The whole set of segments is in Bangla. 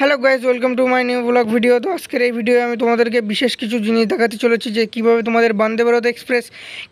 hello guys welcome to my new vlog video তো আজকের এই ভিডিও আমি তোমাদেরকে বিশেষ কিছু জিনিস দেখাতে চলেছি যে কীভাবে তোমাদের বন্দে ভারত এক্সপ্রেস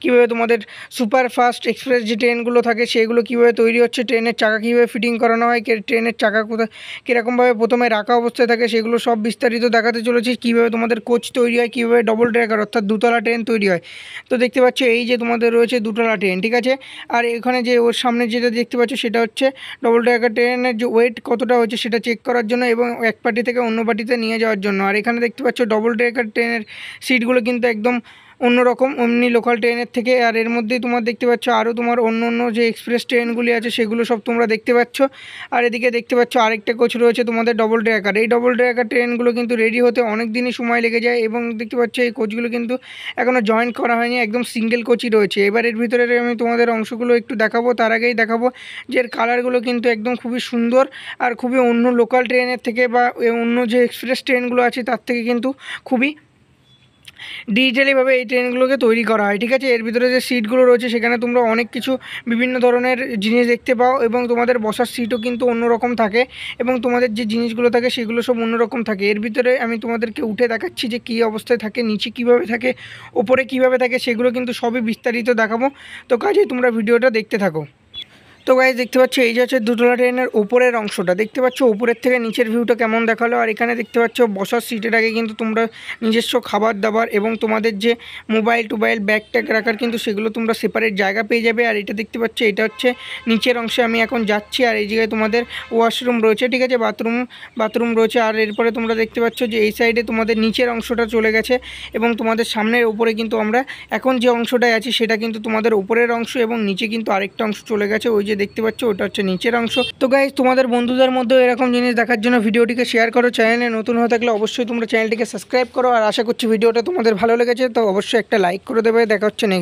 কীভাবে তোমাদের সুপার ফাস্ট এক্সপ্রেস যে ট্রেনগুলো থাকে সেগুলো কীভাবে তৈরি হচ্ছে ট্রেনের চাকা কীভাবে ফিটিং করানো হয় ট্রেনের চাকা কোথায় কীরকমভাবে প্রথমে রাখা অবস্থায় থাকে সেগুলো সব বিস্তারিত দেখাতে চলেছি কীভাবে তোমাদের কোচ তৈরি হয় কীভাবে ডবল ট্র্যাকার অর্থাৎ দুতলা ট্রেন তৈরি হয় তো দেখতে পাচ্ছ এই যে তোমাদের রয়েছে দুতলা ট্রেন ঠিক আছে আর এখানে যে ওর সামনে যেটা দেখতে পাচ্ছ সেটা হচ্ছে ডবল ট্র্যাকার ট্রেনের যে ওয়েট কতটা হচ্ছে সেটা চেক করার জন্য এবং এক পার্টি থেকে অন্য পার্টিতে নিয়ে যাওয়ার জন্য আর এখানে দেখতে পাচ্ছ ডবল ডেকার ট্রেনের সিটগুলো কিন্তু একদম অন্যরকম অমনি লোকাল ট্রেনের থেকে আর এর মধ্যেই তোমার দেখতে পাচ্ছ আরও তোমার অন্য অন্য যে এক্সপ্রেস ট্রেনগুলি আছে সেগুলো সব তোমরা দেখতে পাচ্ছ আর এদিকে দেখতে পাচ্ছ আরেকটা কোচ রয়েছে তোমাদের ডবল ড্র্যাকার এই ডবল ড্র্যাকার ট্রেনগুলো কিন্তু রেডি হতে অনেক দিনই সময় লেগে যায় এবং দেখতে পাচ্ছ এই কোচগুলো কিন্তু এখনও জয়েন করা হয়নি একদম সিঙ্গেল কোচই রয়েছে এবার এর ভিতরে আমি তোমাদের অংশগুলো একটু দেখাবো তার আগেই দেখাবো যে এর কালারগুলো কিন্তু একদম খুবই সুন্দর আর খুবই অন্য লোকাল ট্রেনের থেকে বা অন্য যে এক্সপ্রেস ট্রেনগুলো আছে তার থেকে কিন্তু খুবই ডিজিটালিভাবে এই ট্রেনগুলোকে তৈরি করা হয় ঠিক আছে এর ভিতরে যে সিটগুলো রয়েছে সেখানে তোমরা অনেক কিছু বিভিন্ন ধরনের জিনিস দেখতে পাও এবং তোমাদের বসার সিটও কিন্তু অন্যরকম থাকে এবং তোমাদের যে জিনিসগুলো থাকে সেগুলো সব অন্যরকম থাকে এর ভিতরে আমি তোমাদেরকে উঠে দেখাচ্ছি যে কী অবস্থায় থাকে নিচে কিভাবে থাকে ওপরে কিভাবে থাকে সেগুলো কিন্তু সবই বিস্তারিত দেখাবো তো কাজেই তোমরা ভিডিওটা দেখতে থাকো তো গাইজ দেখতে পাচ্ছ এই যে হচ্ছে দুতলা ট্রেনের উপরের অংশটা দেখতে পাচ্ছ উপরের থেকে নিচের ভিউটা কেমন দেখালো আর এখানে দেখতে পাচ্ছ বসার সিটের আগে কিন্তু তোমরা নিজস্ব খাবার দাবার এবং তোমাদের যে মোবাইল টোবাইল ব্যাগ ট্যাগ রাখার কিন্তু সেগুলো তোমরা সেপারেট জায়গা পেয়ে যাবে আর এটা দেখতে পাচ্ছ এটা হচ্ছে নিচের অংশে আমি এখন যাচ্ছি আর এই জায়গায় তোমাদের ওয়াশরুম রয়েছে ঠিক আছে বাথরুম বাথরুম রয়েছে আর এরপরে তোমরা দেখতে পাচ্ছ যে এই সাইডে তোমাদের নিচের অংশটা চলে গেছে এবং তোমাদের সামনের উপরে কিন্তু আমরা এখন যে অংশটায় আছি সেটা কিন্তু তোমাদের উপরের অংশ এবং নিচে কিন্তু আরেকটা অংশ চলে গেছে ওই যে দেখতে পাচ্ছ ওটা হচ্ছে নিচের অংশ তো গাইজ তোমাদের বন্ধুদের মধ্যে এরকম জিনিস দেখার জন্য ভিডিওটিকে শেয়ার করো চ্যানেলে নতুন হয়ে থাকলে অবশ্যই তোমরা চ্যানেলটিকে সাবস্ক্রাইব করো আর আশা করছি ভিডিওটা তোমাদের ভালো লেগেছে তো অবশ্যই একটা লাইক করে দেবে দেখা হচ্ছে